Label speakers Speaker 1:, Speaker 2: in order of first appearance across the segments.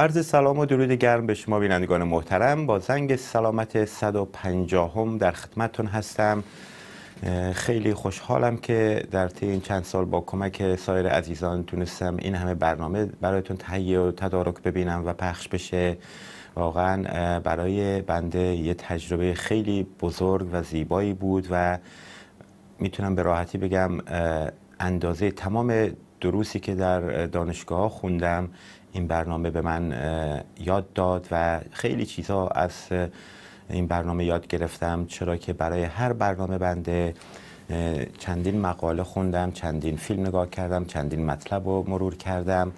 Speaker 1: عرض سلام و درود گرم به شما بینندگان محترم با زنگ سلامت 150 هم در خدمتتون هستم خیلی خوشحالم که در طی این چند سال با کمک سایر عزیزان تونستم این همه برنامه برایتون تهیه و تدارک ببینم و پخش بشه واقعا برای بنده یه تجربه خیلی بزرگ و زیبایی بود و میتونم به راحتی بگم اندازه تمام دروسی که در دانشگاه خوندم این برنامه به من یاد داد و خیلی چیزها از این برنامه یاد گرفتم چرا که برای هر برنامه بنده چندین مقاله خوندم چندین فیلم نگاه کردم چندین مطلب رو مرور کردم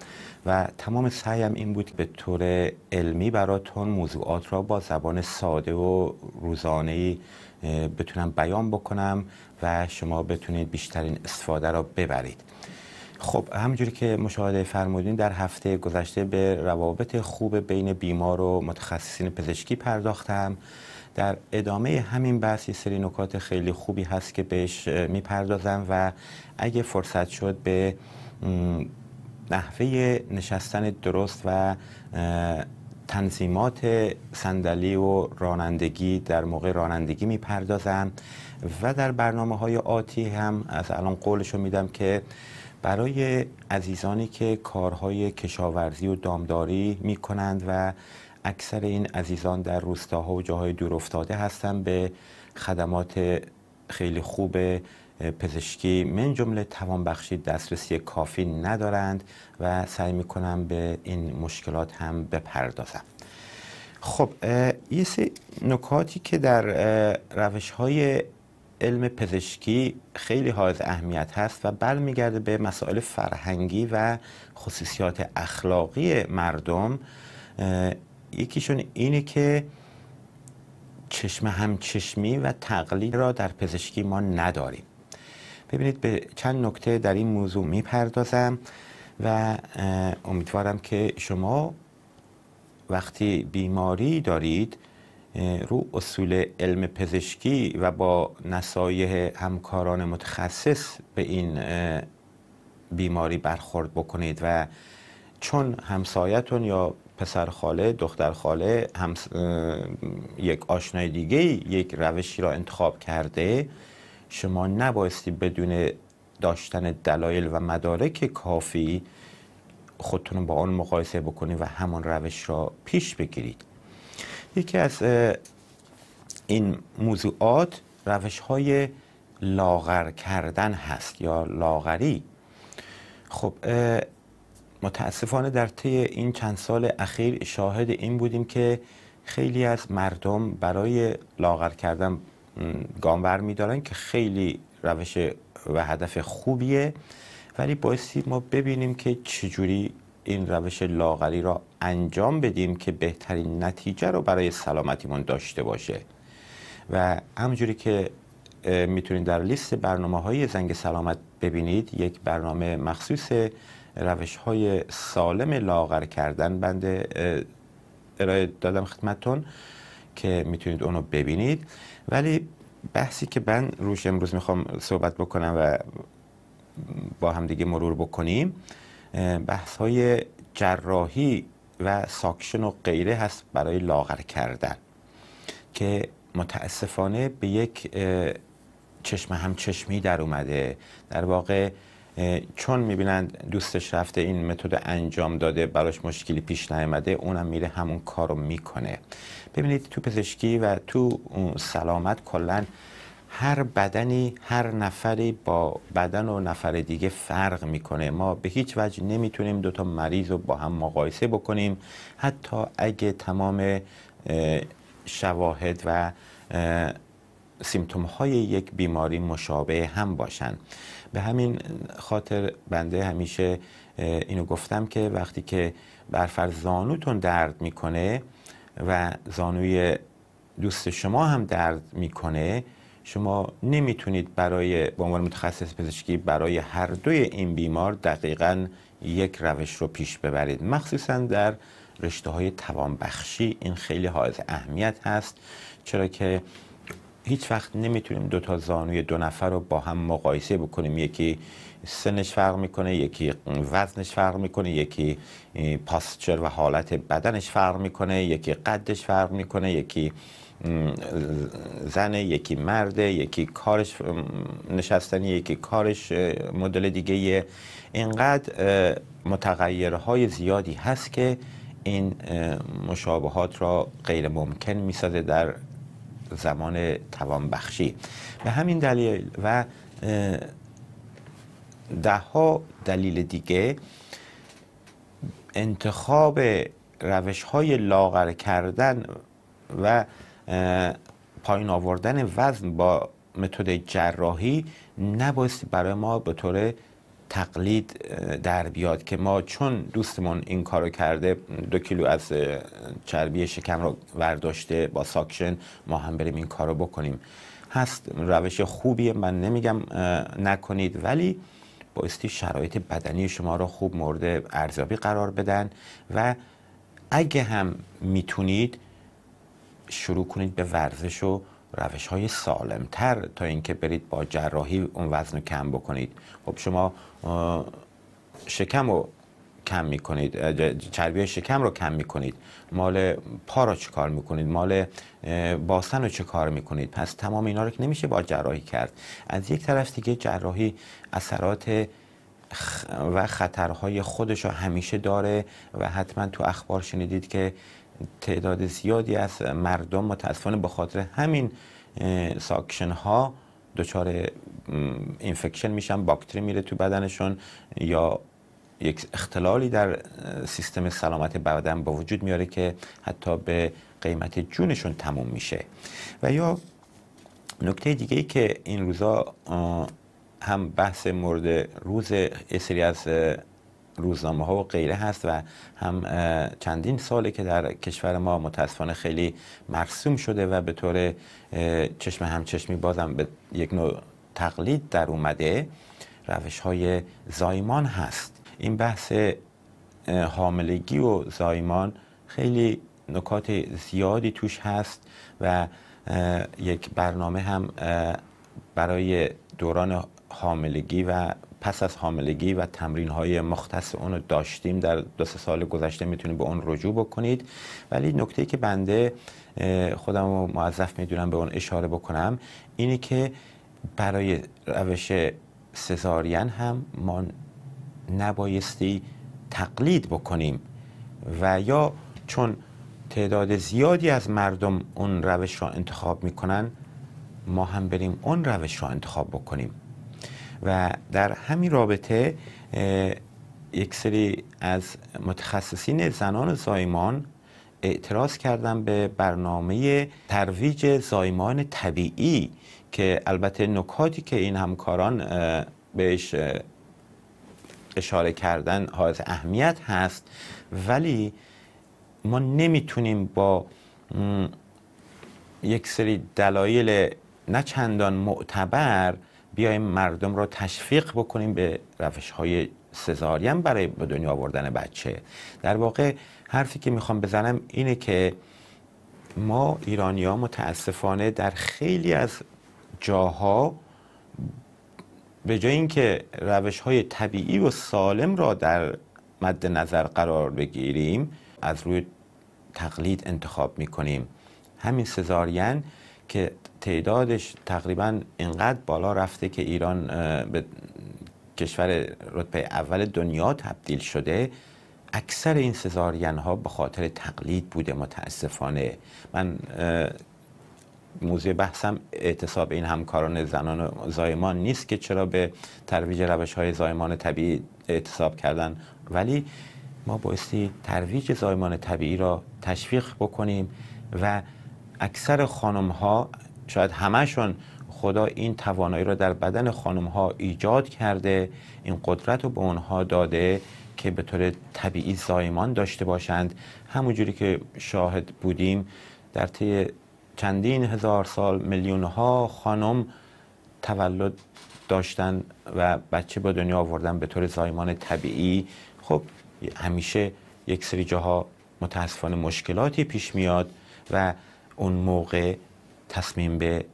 Speaker 1: و تمام سعیم این بود به طور علمی براتون موضوعات را با زبان ساده و ای بتونم بیان بکنم و شما بتونید بیشترین استفاده را ببرید خب همونجوری که مشاهده فرمودین در هفته گذشته به روابط خوب بین بیمار و متخصصین پزشکی پرداختم در ادامه همین بحث یه سری نکات خیلی خوبی هست که بهش میپردازم و اگه فرصت شد به نحوه نشستن درست و تنظیمات صندلی و رانندگی در موقع رانندگی میپردازم و در برنامه های آتی هم از الان قولشو میدم که برای عزیزانی که کارهای کشاورزی و دامداری می کنند و اکثر این عزیزان در روستاها و جاهای دور افتاده هستند به خدمات خیلی خوب پزشکی من جمله توانبخشی دسترسی کافی ندارند و سعی کنم به این مشکلات هم بپردازم خب یه نکاتی که در روش های علم پزشکی خیلی حائز اهمیت هست و برمیگرده به مسائل فرهنگی و خصوصیات اخلاقی مردم یکیشون اینه که چشم همچشمی و تقلید را در پزشکی ما نداریم ببینید به چند نکته در این موضوع میپردازم و امیدوارم که شما وقتی بیماری دارید رو اصول علم پزشکی و با نصایح همکاران متخصص به این بیماری برخورد بکنید و چون همسایتون یا پسر خاله دختر خاله یک آشنای دیگه یک روشی را انتخاب کرده شما نبایستی بدون داشتن دلایل و مدارک کافی خودتون با آن مقایسه بکنید و همان روش را پیش بگیرید یکی از این موضوعات روش های لاغر کردن هست یا لاغری خب متاسفانه در طی این چند سال اخیر شاهد این بودیم که خیلی از مردم برای لاغر کردن گام برمیدارن که خیلی روش و هدف خوبیه ولی باعثی ما ببینیم که چجوری این روش لاغری را انجام بدیم که بهترین نتیجه رو برای سلامتیمون داشته باشه و همجوری که میتونید در لیست برنامه های زنگ سلامت ببینید یک برنامه مخصوص روش های سالم لاغر کردن بنده ارائه دادم خدمتتون که میتونید اونو ببینید ولی بحثی که من روش امروز میخوام صحبت بکنم و با همدیگه مرور بکنیم بحث های جراحی و ساکشن و غیره هست برای لاغر کردن که متاسفانه به یک چشم هم چشمی در اومده در واقع چون میبینند دوستش رفته این متد انجام داده براش مشکلی پیش نیامده اونم میره همون کارو میکنه ببینید تو پزشکی و تو سلامت کلا هر بدنی هر نفری با بدن و نفر دیگه فرق میکنه ما به هیچ وجه نمیتونیم دوتا مریض رو با هم مقایسه بکنیم حتی اگه تمام شواهد و سیمتوم های یک بیماری مشابه هم باشن به همین خاطر بنده همیشه اینو گفتم که وقتی که برفر زانوتون درد میکنه و زانوی دوست شما هم درد میکنه شما نمیتونید برای به عنوان متخصص پزشکی برای هر دوی این بیمار دقیقا یک روش رو پیش ببرید مخصوصا در رشته های توانبخشی این خیلی حائز اهمیت هست چرا که هیچ وقت نمیتونیم دو تا زانوی دو نفر رو با هم مقایسه بکنیم یکی سنش فرق میکنه یکی وزنش فرق میکنه یکی پاسچر و حالت بدنش فرق میکنه یکی قدش فرق میکنه یکی زن یکی مرد یکی کارش نشستنی یکی کارش مدل دیگه اینقدر متغیرهای زیادی هست که این مشابهات را غیر ممکن می در زمان توانبخشی به همین دلیل و ده ها دلیل دیگه انتخاب روش های لاغر کردن و پایین آوردن وزن با متد جراحی نباید برای ما به طور تقلید در بیاد که ما چون دوستمون این کارو کرده دو کیلو از چربی شکم رو ورداشته با ساکشن ما هم بریم این کارو بکنیم هست روش خوبیه من نمیگم نکنید ولی بایستی شرایط بدنی شما رو خوب مورد ارزیابی قرار بدن و اگه هم میتونید شروع کنید به ورزش و روش های تر تا اینکه برید با جراحی اون وزن رو کم بکنید خب شما شکم رو کم میکنید چربی شکم رو کم میکنید مال پا رو چکار میکنید مال باسن رو چه کار میکنید پس تمام اینا رو که نمیشه با جراحی کرد از یک طرف دیگه جراحی اثرات و خطرهای خودش رو همیشه داره و حتما تو اخبار شنیدید که تعداد زیادی از مردم متاسفانه به خاطر همین ساکشن ها دچار اینفکشن میشن باکتری میره تو بدنشون یا یک اختلالی در سیستم سلامت بدن با وجود میاره که حتی به قیمت جونشون تموم میشه و یا نکته دیگه ای که این روزا هم بحث مورد روز سری از روزنامه ها و غیره هست و هم چندین ساله که در کشور ما متاسفانه خیلی مرسوم شده و به طور چشم همچشمی بازم به یک نوع تقلید در اومده روش های زایمان هست این بحث حاملگی و زایمان خیلی نکات زیادی توش هست و یک برنامه هم برای دوران حاملگی و پس از حاملگی و تمرین های مختص اون رو داشتیم در دو سال گذشته میتونید به اون رجوع بکنید ولی نکته که بنده خودم رو معذف میدونم به اون اشاره بکنم اینه که برای روش سزارین هم ما نبایستی تقلید بکنیم و یا چون تعداد زیادی از مردم اون روش را انتخاب میکنن ما هم بریم اون روش را انتخاب بکنیم و در همین رابطه یک سری از متخصصین زنان زایمان اعتراض کردن به برنامه ترویج زایمان طبیعی که البته نکاتی که این همکاران بهش اشاره کردن حائز اهمیت هست ولی ما نمیتونیم با یک سری دلایل نچندان معتبر بیایم مردم را تشویق بکنیم به روش های برای به دنیا آوردن بچه در واقع حرفی که میخوام بزنم اینه که ما ایرانی ها متاسفانه در خیلی از جاها به جای اینکه روش های طبیعی و سالم را در مد نظر قرار بگیریم از روی تقلید انتخاب میکنیم همین سزارین که تعدادش تقریبا اینقدر بالا رفته که ایران به کشور رتبه اول دنیا تبدیل شده اکثر این سزارین ها به خاطر تقلید بوده متاسفانه من موضوع بحثم اعتصاب این همکاران زنان و زایمان نیست که چرا به ترویج روش های زایمان طبیعی اعتصاب کردن ولی ما بایستی ترویج زایمان طبیعی را تشویق بکنیم و اکثر خانم ها شاید همشون خدا این توانایی رو در بدن خانم ها ایجاد کرده این قدرت رو به اونها داده که به طور طبیعی زایمان داشته باشند همونجوری که شاهد بودیم در طی چندین هزار سال میلیون ها خانم تولد داشتن و بچه با دنیا آوردن به طور زایمان طبیعی خب همیشه یک سری جاها متاسفانه مشکلاتی پیش میاد و اون موقع تصمیم به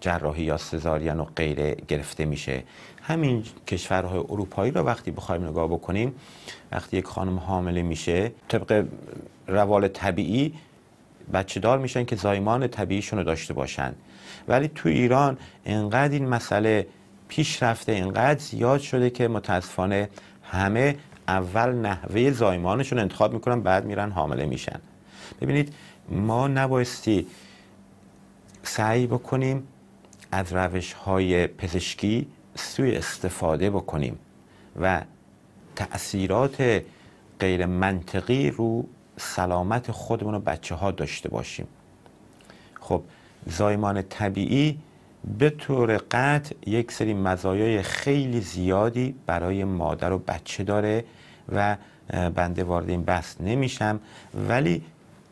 Speaker 1: جراحی یا سزارین و غیره گرفته میشه همین کشورهای اروپایی رو وقتی بخوایم نگاه بکنیم وقتی یک خانم حامله میشه طبق روال طبیعی بچه دار میشن که زایمان طبیعیشون رو داشته باشن ولی تو ایران انقدر این مسئله پیش رفته انقدر زیاد شده که متاسفانه همه اول نحوه زایمانشون انتخاب میکنن بعد میرن حامله میشن ببینید ما نبایستی سعی بکنیم از روش های پزشکی سوی استفاده بکنیم و تأثیرات غیر منطقی رو سلامت خودمون و بچه ها داشته باشیم خب زایمان طبیعی به طور قطع یک سری مزایای خیلی زیادی برای مادر و بچه داره و بنده وارد این بحث نمیشم ولی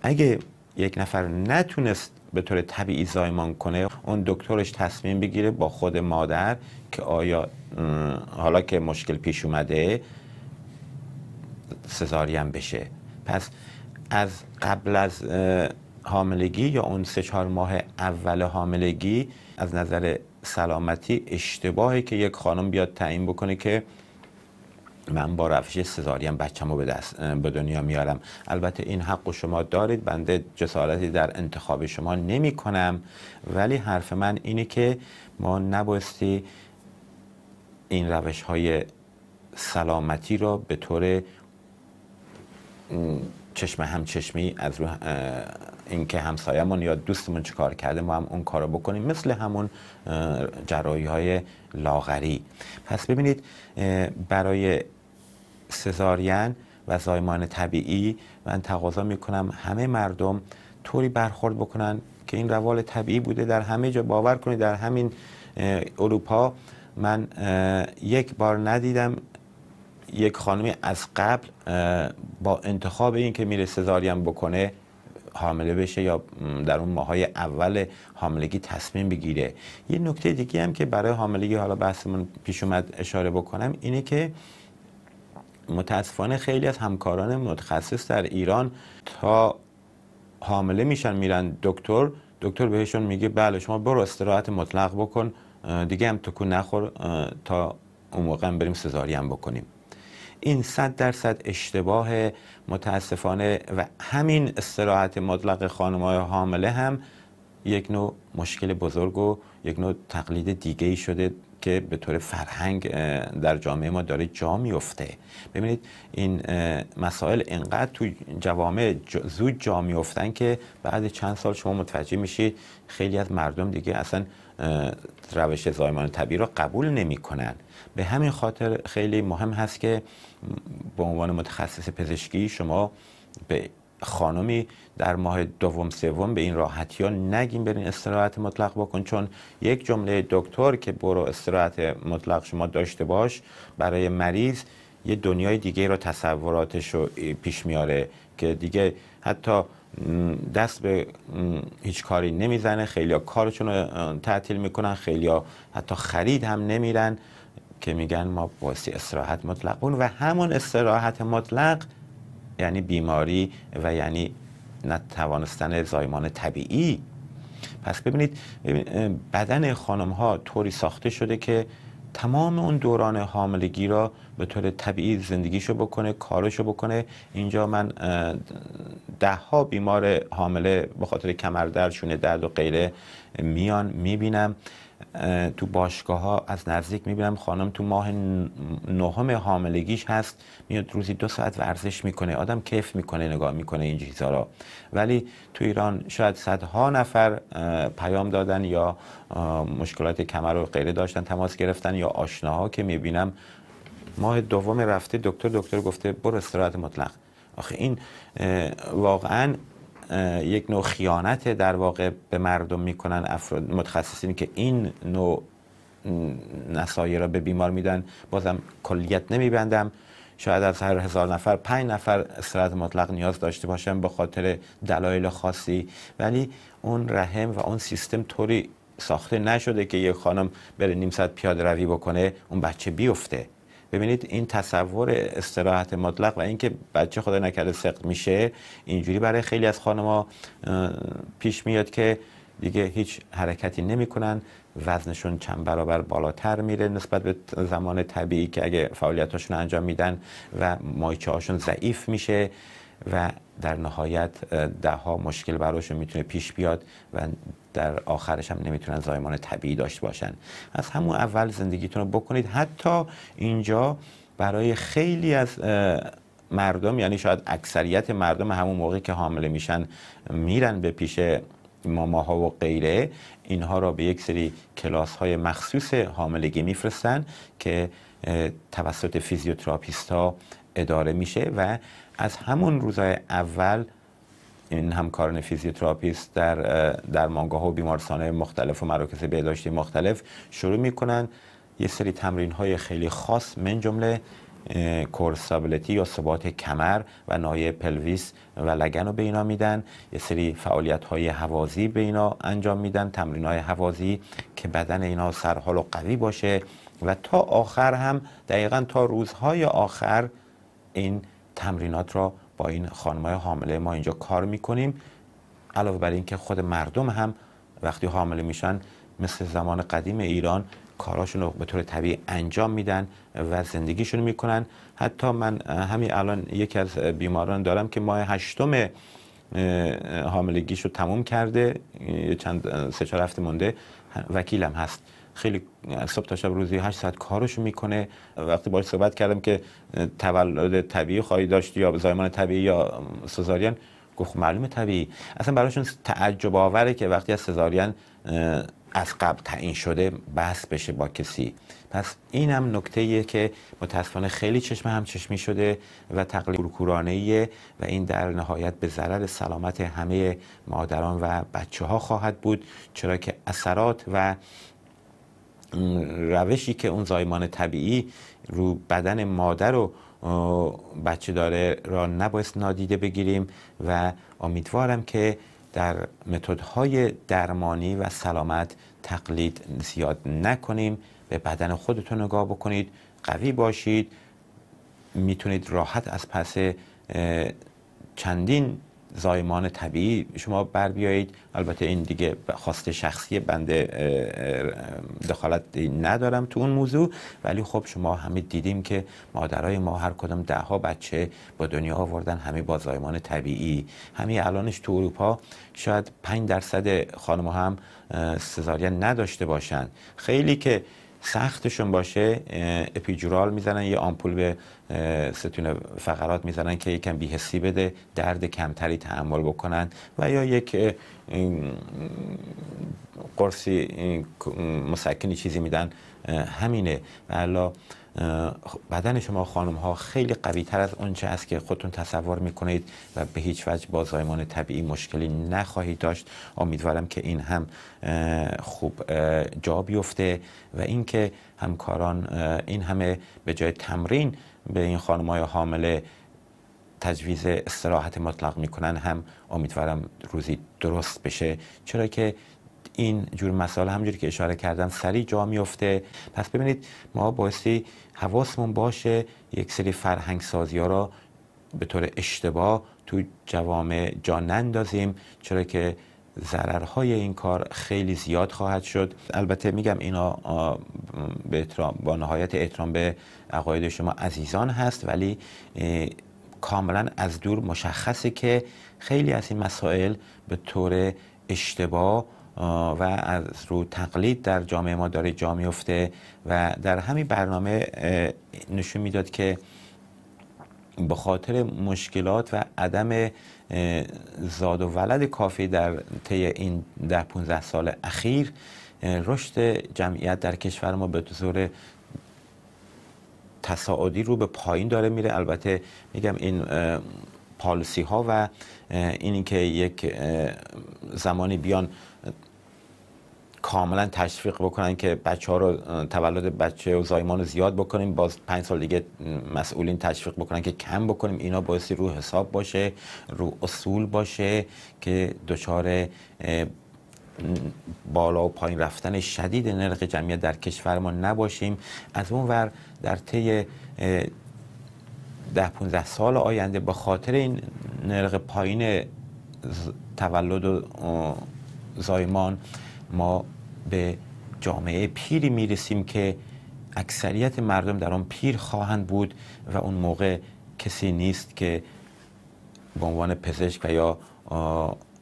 Speaker 1: اگه یک نفر نتونست به طور طبیعی زایمان کنه اون دکترش تصمیم بگیره با خود مادر که آیا حالا که مشکل پیش اومده سزاریم بشه پس از قبل از حاملگی یا اون سه چهار ماه اول حاملگی از نظر سلامتی اشتباهی که یک خانم بیاد تعیین بکنه که من با روش سزاریم بچم رو به, دنیا میارم البته این حق و شما دارید بنده جسارتی در انتخاب شما نمی کنم ولی حرف من اینه که ما نبایستی این روش های سلامتی را به طور چشم همچشمی از رو اینکه همسایمون یا دوستمون کار کرده ما هم اون رو بکنیم مثل همون جرایی های لاغری پس ببینید برای سزارین و زایمان طبیعی من تقاضا میکنم همه مردم طوری برخورد بکنن که این روال طبیعی بوده در همه جا باور کنید در همین اروپا من یک بار ندیدم یک خانمی از قبل با انتخاب این که میره سزارین بکنه حامله بشه یا در اون ماهای اول حاملگی تصمیم بگیره یه نکته دیگه هم که برای حاملگی حالا بحثمون پیش اومد اشاره بکنم اینه که متاسفانه خیلی از همکاران متخصص در ایران تا حامله میشن میرن دکتر دکتر بهشون میگه بله شما برو استراحت مطلق بکن دیگه هم تکو نخور تا اون موقع بریم هم بکنیم این صد درصد اشتباه متاسفانه و همین استراحت مطلق های حامله هم یک نوع مشکل بزرگ و یک نوع تقلید دیگه ای شده که به طور فرهنگ در جامعه ما داره جا میفته ببینید این مسائل انقدر تو جوامع زود جا میفتن که بعد چند سال شما متوجه میشید خیلی از مردم دیگه اصلا روش زایمان طبیعی رو قبول نمیکنن به همین خاطر خیلی مهم هست که به عنوان متخصص پزشکی شما به خانمی در ماه دوم سوم به این راحتی ها نگیم برین استراحت مطلق بکن چون یک جمله دکتر که برو استراحت مطلق شما داشته باش برای مریض یه دنیای دیگه رو تصوراتش رو پیش میاره که دیگه حتی دست به هیچ کاری نمیزنه ها کارشون رو تعطیل میکنن ها حتی خرید هم نمیرن که میگن ما باسی استراحت مطلق اون و همون استراحت مطلق یعنی بیماری و یعنی نتوانستن زایمان طبیعی پس ببینید بدن خانم ها طوری ساخته شده که تمام اون دوران حاملگی را به طور طبیعی زندگیشو بکنه کارشو بکنه اینجا من ده ها بیمار حامله به خاطر کمردر شونه درد و غیره میان میبینم تو باشگاه ها از نزدیک میبینم خانم تو ماه نهم حاملگیش هست میاد روزی دو ساعت ورزش میکنه آدم کیف میکنه نگاه میکنه این چیزها را ولی تو ایران شاید صدها نفر پیام دادن یا مشکلات کمر و غیره داشتن تماس گرفتن یا آشناها که میبینم ماه دوم رفته دکتر دکتر گفته برو استراحت مطلق آخه این واقعا یک نوع خیانت در واقع به مردم میکنن افراد متخصصین که این نوع نسایه را به بیمار میدن بازم کلیت نمیبندم شاید از هر هزار نفر پنج نفر سرعت مطلق نیاز داشته باشن به خاطر دلایل خاصی ولی اون رحم و اون سیستم طوری ساخته نشده که یه خانم بره نیم ساعت پیاده روی بکنه اون بچه بیفته ببینید این تصور استراحت مطلق و اینکه بچه خدا نکرده سقط میشه اینجوری برای خیلی از خانم‌ها پیش میاد که دیگه هیچ حرکتی نمیکنن وزنشون چند برابر بالاتر میره نسبت به زمان طبیعی که اگه فعالیتاشون انجام میدن و مایچه هاشون ضعیف میشه و در نهایت دهها مشکل براشون میتونه پیش بیاد و در آخرش هم نمیتونن زایمان طبیعی داشته باشن از همون اول زندگیتون رو بکنید حتی اینجا برای خیلی از مردم یعنی شاید اکثریت مردم همون موقع که حامله میشن میرن به پیش ماماها و غیره اینها را به یک سری کلاس های مخصوص حاملگی میفرستن که توسط فیزیوتراپیست ها اداره میشه و از همون روزای اول این همکاران فیزیوتراپیست در درمانگاه و های مختلف و مراکز بهداشتی مختلف شروع میکنن یه سری تمرین های خیلی خاص من جمله کورسابلیتی یا ثبات کمر و نایه پلویس و لگن رو به اینا میدن یه سری فعالیت های حوازی به اینا انجام میدن تمرین های حوازی که بدن اینا سرحال و قوی باشه و تا آخر هم دقیقا تا روزهای آخر این تمرینات را با این خانمای حامله ما اینجا کار میکنیم علاوه بر اینکه خود مردم هم وقتی حامله میشن مثل زمان قدیم ایران کاراشون رو به طور طبیعی انجام میدن و زندگیشون میکنن حتی من همین الان یکی از بیماران دارم که ماه هشتم حاملگیش رو تموم کرده چند سه چهار هفته مونده وکیلم هست خیلی صبح تا شب روزی 8 ساعت کارش میکنه وقتی باش صحبت کردم که تولد طبیعی خواهی داشت یا زایمان طبیعی یا سزارین گفت خب معلوم طبیعی اصلا برایشون تعجب آوره که وقتی از سزارین از قبل تعیین شده بحث بشه با کسی پس این هم نکته که متاسفانه خیلی چشم هم چشمی شده و تقلیل کورکورانه و این در نهایت به ضرر سلامت همه مادران و بچه ها خواهد بود چرا که اثرات و روشی که اون زایمان طبیعی رو بدن مادر و بچه داره را نباید نادیده بگیریم و امیدوارم که در متدهای درمانی و سلامت تقلید زیاد نکنیم به بدن خودتون نگاه بکنید قوی باشید میتونید راحت از پس چندین زایمان طبیعی شما بر بیایید البته این دیگه خواست شخصی بنده دخالت ندارم تو اون موضوع ولی خب شما همه دیدیم که مادرای ما هر کدوم دهها بچه با دنیا آوردن همه با زایمان طبیعی همه الانش تو اروپا شاید 5 درصد خانم هم سزارین نداشته باشن خیلی که سختشون باشه اپیجورال میزنن یه آمپول به ستون فقرات میزنن که یکم بیهسی بده درد کمتری تحمل بکنن و یا یک قرصی مسکنی چیزی میدن همینه و بدن شما خانم ها خیلی قوی تر از اونچه است که خودتون تصور کنید و به هیچ وجه با زایمان طبیعی مشکلی نخواهید داشت امیدوارم که این هم خوب جا بیفته و اینکه همکاران این همه به جای تمرین به این خانم های حامله تجویز استراحت مطلق میکنن هم امیدوارم روزی درست بشه چرا که این جور مسائل همجوری که اشاره کردم سریع جا میفته پس ببینید ما بایستی حواسمون باشه یک سری فرهنگ سازی ها را به طور اشتباه تو جوامع جا نندازیم چرا که ضررهای این کار خیلی زیاد خواهد شد البته میگم اینا به با نهایت احترام به عقاید شما عزیزان هست ولی کاملا از دور مشخصه که خیلی از این مسائل به طور اشتباه و از رو تقلید در جامعه ما داره جا میفته و در همین برنامه نشون میداد که به خاطر مشکلات و عدم زاد و ولد کافی در طی این ده 15 سال اخیر رشد جمعیت در کشور ما به طور تصاعدی رو به پایین داره میره البته میگم این پالسی ها و اینی که یک زمانی بیان کاملا تشویق بکنن که بچه رو تولد بچه و زایمان رو زیاد بکنیم باز پنج سال دیگه مسئولین تشویق بکنن که کم بکنیم اینا بایستی رو حساب باشه رو اصول باشه که دچار بالا و پایین رفتن شدید نرخ جمعیت در کشور ما نباشیم از اون در طی ده 15 سال آینده با خاطر این نرخ پایین تولد و زایمان ما به جامعه پیری میرسیم که اکثریت مردم در آن پیر خواهند بود و اون موقع کسی نیست که به عنوان پزشک و یا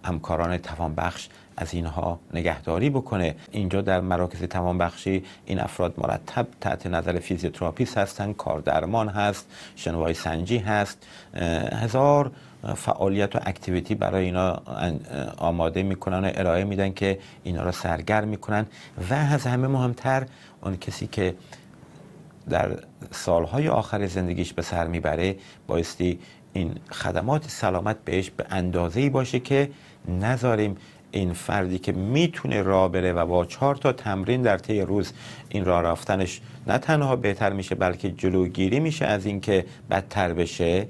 Speaker 1: همکاران توانبخش از اینها نگهداری بکنه اینجا در مراکز توانبخشی این افراد مرتب تحت نظر فیزیوتراپیست هستند کاردرمان هست شنوای سنجی هست هزار فعالیت و اکتیویتی برای اینا آماده میکنن و ارائه میدن که اینا را سرگرم میکنن و از همه مهمتر اون کسی که در سالهای آخر زندگیش به سر میبره بایستی این خدمات سلامت بهش به اندازه باشه که نذاریم این فردی که میتونه را بره و با چهار تا تمرین در طی روز این را رفتنش نه تنها بهتر میشه بلکه جلوگیری میشه از اینکه بدتر بشه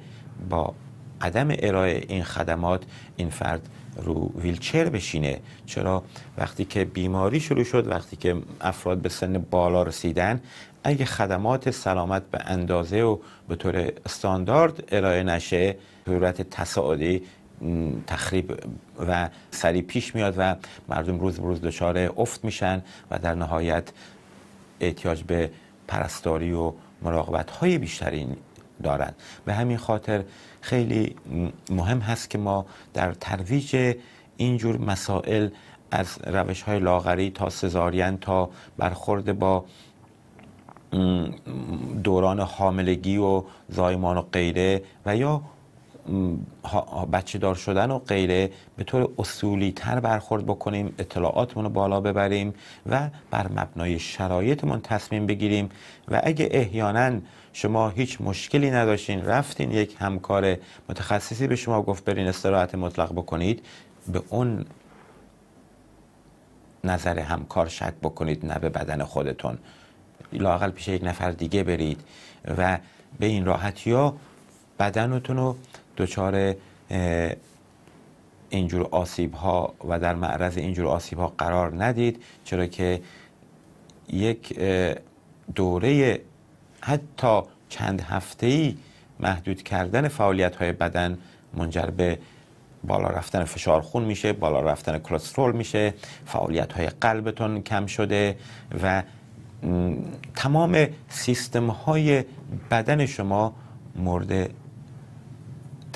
Speaker 1: با عدم ارائه این خدمات این فرد رو ویلچر بشینه چرا وقتی که بیماری شروع شد وقتی که افراد به سن بالا رسیدن اگه خدمات سلامت به اندازه و به طور استاندارد ارائه نشه صورت تصاعدی تخریب و سریع پیش میاد و مردم روز به روز دچار افت میشن و در نهایت احتیاج به پرستاری و مراقبت های بیشتری دارند به همین خاطر خیلی مهم هست که ما در ترویج اینجور مسائل از روش های لاغری تا سزارین تا برخورد با دوران حاملگی و زایمان و غیره و یا بچه دار شدن و غیره به طور اصولی تر برخورد بکنیم اطلاعاتمون رو بالا ببریم و بر مبنای شرایطمون تصمیم بگیریم و اگه احیانا شما هیچ مشکلی نداشتین رفتین یک همکار متخصصی به شما گفت برین استراحت مطلق بکنید به اون نظر همکار شک بکنید نه به بدن خودتون لاقل پیش یک نفر دیگه برید و به این راحتی ها بدنتون رو دچار اینجور آسیب ها و در معرض اینجور آسیب ها قرار ندید چرا که یک دوره حتی چند هفته ای محدود کردن فعالیت های بدن منجر به بالا رفتن فشار خون میشه بالا رفتن کلسترول میشه فعالیت های قلبتون کم شده و تمام سیستم های بدن شما مورد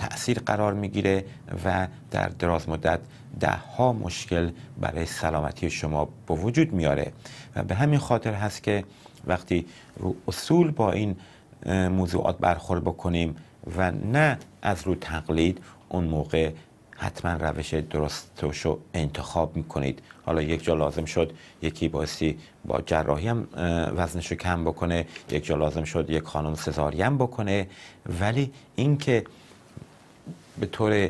Speaker 1: تاثیر قرار میگیره و در دراز مدت ده ها مشکل برای سلامتی شما به وجود میاره و به همین خاطر هست که وقتی رو اصول با این موضوعات برخورد بکنیم و نه از رو تقلید اون موقع حتما روش درستش رو انتخاب میکنید حالا یک جا لازم شد یکی بایستی با جراحی هم وزنش رو کم بکنه یک جا لازم شد یک خانم سزاری بکنه ولی اینکه به طور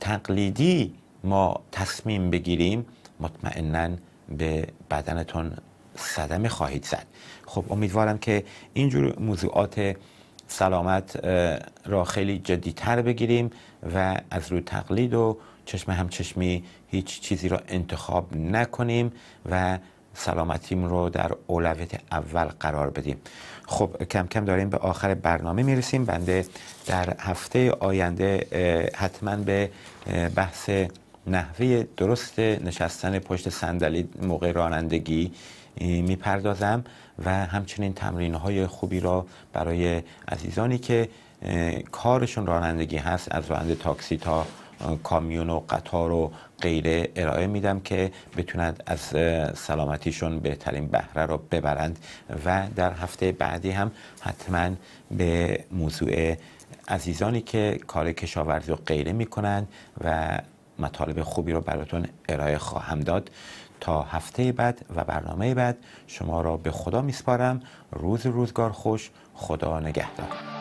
Speaker 1: تقلیدی ما تصمیم بگیریم مطمئنا به بدنتون صدمه خواهید زد خب امیدوارم که اینجور موضوعات سلامت را خیلی جدیتر بگیریم و از روی تقلید و چشم همچشمی هیچ چیزی را انتخاب نکنیم و سلامتیم رو در اولویت اول قرار بدیم خب کم کم داریم به آخر برنامه میرسیم بنده در هفته آینده حتما به بحث نحوه درست نشستن پشت صندلی موقع رانندگی میپردازم و همچنین تمرین های خوبی را برای عزیزانی که کارشون رانندگی هست از راننده تاکسی تا کامیون و قطار و غیره ارائه میدم که بتونند از سلامتیشون بهترین بهره رو ببرند و در هفته بعدی هم حتما به موضوع عزیزانی که کار کشاورزی و غیره میکنند و مطالب خوبی رو براتون ارائه خواهم داد تا هفته بعد و برنامه بعد شما را به خدا میسپارم روز روزگار خوش خدا نگهدار